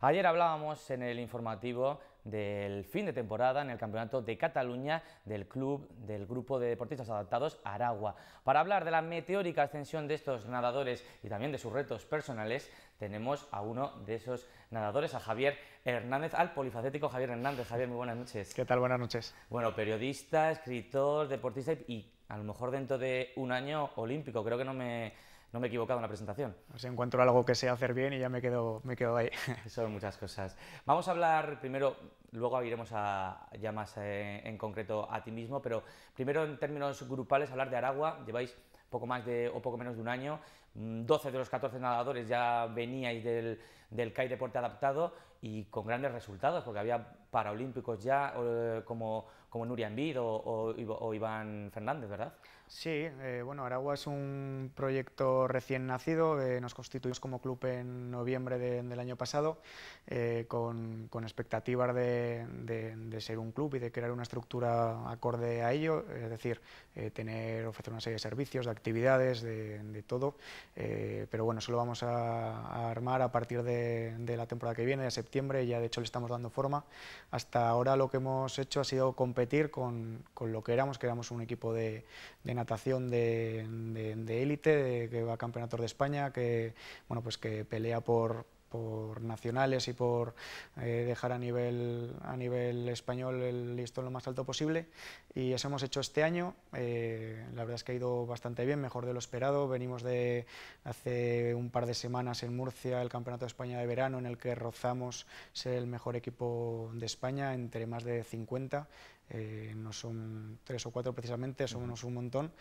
Ayer hablábamos en el informativo del fin de temporada en el Campeonato de Cataluña del club del grupo de deportistas adaptados Aragua. Para hablar de la meteórica ascensión de estos nadadores y también de sus retos personales, tenemos a uno de esos nadadores, a Javier Hernández, al polifacético Javier Hernández. Javier, muy buenas noches. ¿Qué tal? Buenas noches. Bueno, periodista, escritor, deportista y a lo mejor dentro de un año olímpico, creo que no me no me he equivocado en la presentación. Se encuentro algo que sé hacer bien y ya me quedo, me quedo ahí. Son muchas cosas. Vamos a hablar primero, luego iremos ya más eh, en concreto a ti mismo, pero primero en términos grupales, hablar de Aragua. Lleváis poco más de o poco menos de un año. 12 mm, de los 14 nadadores ya veníais del, del CAI Deporte Adaptado y con grandes resultados, porque había paraolímpicos ya, eh, como, como Nuria Envid o, Iván Fernández, ¿verdad? Sí, eh, bueno, Aragua es un proyecto recién nacido, eh, nos constituimos como club en noviembre del año pasado, con, expectativas de, ser un club y de crear una estructura acorde a ello, es decir, tener, ofrecer una serie de servicios, de actividades, de, todo, pero bueno, eso lo vamos a, a armar a partir de, la temporada que viene, de septiembre, ya de hecho le estamos dando forma. Hasta ahora lo que hemos hecho ha sido competir con, con lo que éramos, que éramos un equipo de, de natación de élite, que va a de España, que, bueno, pues que pelea por, por nacionales y por eh, dejar a nivel, a nivel español el listón lo más alto posible. Y eso hemos hecho este año. Eh, que ha ido bastante bien, mejor de lo esperado. Venimos de hace un par de semanas en Murcia, el Campeonato de España de verano, en el que rozamos ser el mejor equipo de España, entre más de 50. Eh, no son tres o cuatro precisamente, somos un montón,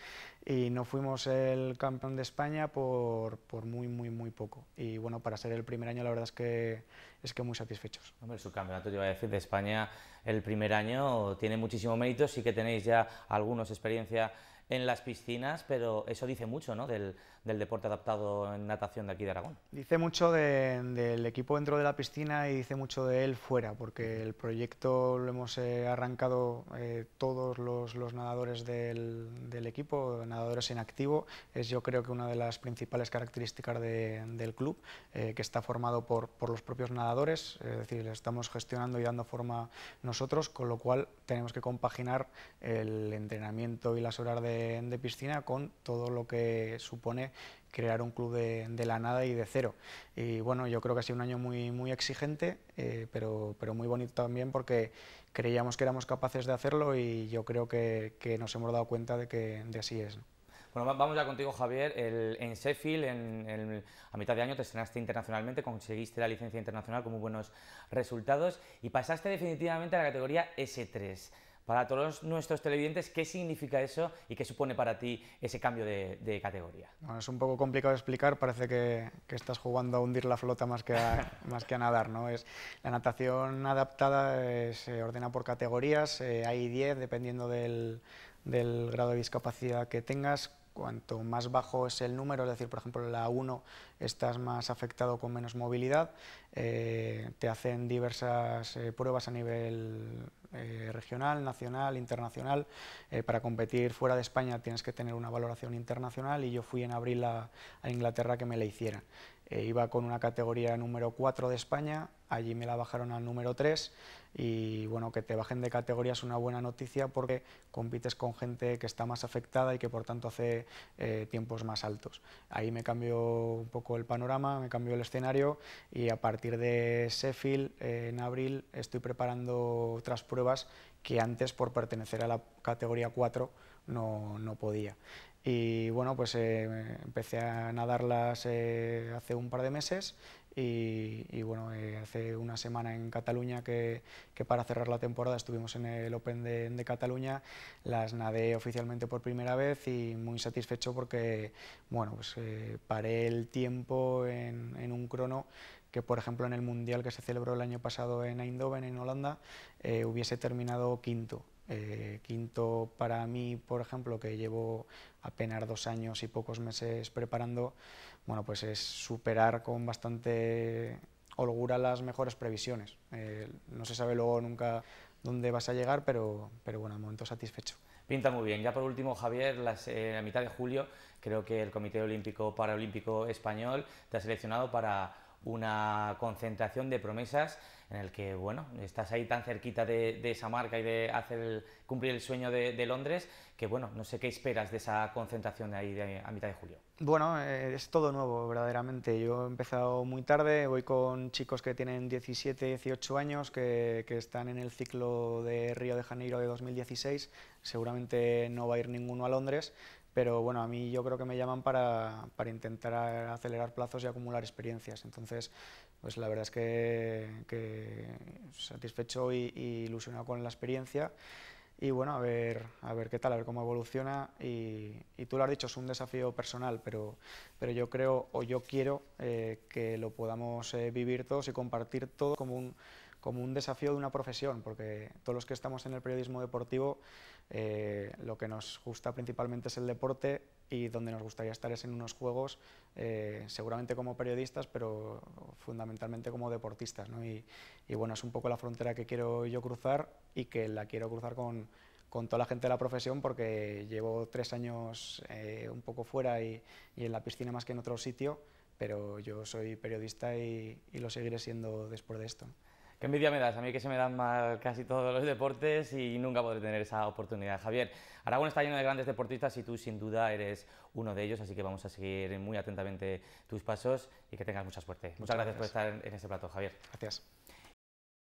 y no fuimos el campeón de España por, muy, muy, muy poco. Y bueno, para ser el primer año, la verdad es que, es que muy satisfechos. su campeonato decir, de España el primer año tiene muchísimo mérito, sí que tenéis ya algunos experiencia en las piscinas, pero eso dice mucho, ¿no? Del, del deporte adaptado en natación de aquí de Aragón. Dice mucho del equipo dentro de la piscina y dice mucho de él fuera, porque el proyecto lo hemos eh, arrancado eh, todos los, nadadores del, equipo, nadadores en activo, es yo creo que una de las principales características del club, eh, que está formado por, por los propios nadadores, es decir, estamos gestionando y dando forma nosotros, con lo cual tenemos que compaginar el entrenamiento y las horas de piscina con todo lo que supone crear un club de, la nada y de cero. Y bueno, yo creo que ha sido un año muy, muy exigente, eh, pero, pero muy bonito también porque creíamos que éramos capaces de hacerlo y yo creo que, nos hemos dado cuenta de que de así es. Bueno, vamos ya contigo, Javier. en Sheffield, a mitad de año, te estrenaste internacionalmente, conseguiste la licencia internacional con muy buenos resultados y pasaste definitivamente a la categoría S3 para todos nuestros televidentes, ¿qué significa eso y qué supone para ti ese cambio de, categoría? Bueno, es un poco complicado de explicar, parece que, estás jugando a hundir la flota más que a, más que a nadar. ¿no? Es, la natación adaptada eh, se ordena por categorías, eh, hay 10 dependiendo del, grado de discapacidad que tengas, cuanto más bajo es el número, es decir, por ejemplo, la 1 estás más afectado con menos movilidad, eh, te hacen diversas pruebas a nivel eh, regional, nacional, internacional. Eh, para competir fuera de España tienes que tener una valoración internacional y yo fui en abril a, a Inglaterra que me la hicieran. Eh, iba con una categoría número 4 de España, allí me la bajaron al número 3 y bueno, que te bajen de categoría es una buena noticia porque compites con gente que está más afectada y que por tanto hace eh, tiempos más altos. Ahí me cambió un poco el panorama, me cambió el escenario y a partir de Sheffield eh, en abril estoy preparando otras pruebas que antes por pertenecer a la categoría 4 no, no podía. Y bueno, pues eh, empecé a nadarlas hace un par de meses y, bueno, eh, hace una semana en Cataluña que, para cerrar la temporada estuvimos en el Open de, Cataluña, las nadé oficialmente por primera vez y muy satisfecho porque bueno, pues, eh, paré el tiempo en, un crono que por ejemplo en el Mundial que se celebró el año pasado en Eindhoven, en Holanda, eh, hubiese terminado quinto. quinto para mí, por ejemplo, que llevo apenas dos años y pocos meses preparando, bueno, pues es superar con bastante holgura las mejores previsiones. Eh, no se sabe luego nunca dónde vas a llegar, pero, pero bueno, de momento satisfecho. Pinta muy bien. Ya por último, Javier, las, eh, la mitad de julio creo que el Comité Olímpico Paralímpico Español te ha seleccionado para una concentración de promesas en el que, bueno, estás ahí tan cerquita de, esa marca y de hacer cumplir el sueño de, Londres, que bueno, no sé qué esperas de esa concentración de ahí a mitad de julio. Bueno, eh, es todo nuevo, verdaderamente. Yo he empezado muy tarde, voy con chicos que tienen 17, 18 años, que, que están en el ciclo de Río de Janeiro de 2016, seguramente no va a ir ninguno a Londres, pero bueno, a mí yo creo que me llaman para, intentar acelerar plazos y acumular experiencias. Entonces, pues la verdad es que, satisfecho y, y ilusionado con la experiencia y bueno, a ver, a ver qué tal, a ver cómo evoluciona. Y, tú lo has dicho, es un desafío personal, pero, pero yo creo o yo quiero eh, que lo podamos eh, vivir todos y compartir todo como un, como un desafío de una profesión, porque todos los que estamos en el periodismo deportivo, eh, lo que nos gusta principalmente es el deporte y donde nos gustaría estar es en unos juegos, eh, seguramente como periodistas, pero fundamentalmente como deportistas. ¿no? Y, bueno, es un poco la frontera que quiero yo cruzar y que la quiero cruzar con, con toda la gente de la profesión porque llevo tres años eh, un poco fuera y, y, en la piscina más que en otro sitio, pero yo soy periodista y, lo seguiré siendo después de esto. Qué envidia me das, a mí que se me dan mal casi todos los deportes y nunca podré tener esa oportunidad. Javier, Aragón está lleno de grandes deportistas y tú sin duda eres uno de ellos, así que vamos a seguir muy atentamente tus pasos y que tengas mucha suerte. Muchas, gracias, por estar en, en este plato, Javier. Gracias.